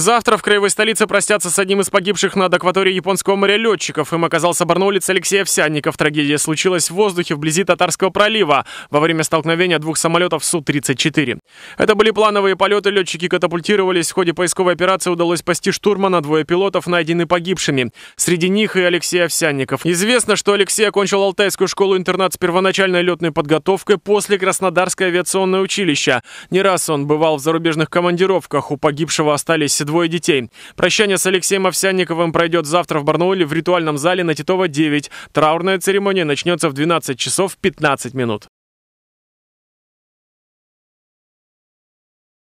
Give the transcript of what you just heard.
Завтра в краевой столице простятся с одним из погибших над акваторией Японского моря летчиков. Им оказался барнаулец Алексей Овсянников. Трагедия случилась в воздухе вблизи Татарского пролива во время столкновения двух самолетов Су-34. Это были плановые полеты, летчики катапультировались. В ходе поисковой операции удалось спасти штурмана, двое пилотов найдены погибшими. Среди них и Алексей Овсянников. Известно, что Алексей окончил Алтайскую школу-интернат с первоначальной летной подготовкой после Краснодарское авиационное училище. Не раз он бывал в зарубежных командировках. У погибшего остались двое детей. Прощание с Алексеем Овсянниковым пройдет завтра в Барнауле в ритуальном зале на Титова 9. Траурная церемония начнется в 12 часов 15 минут.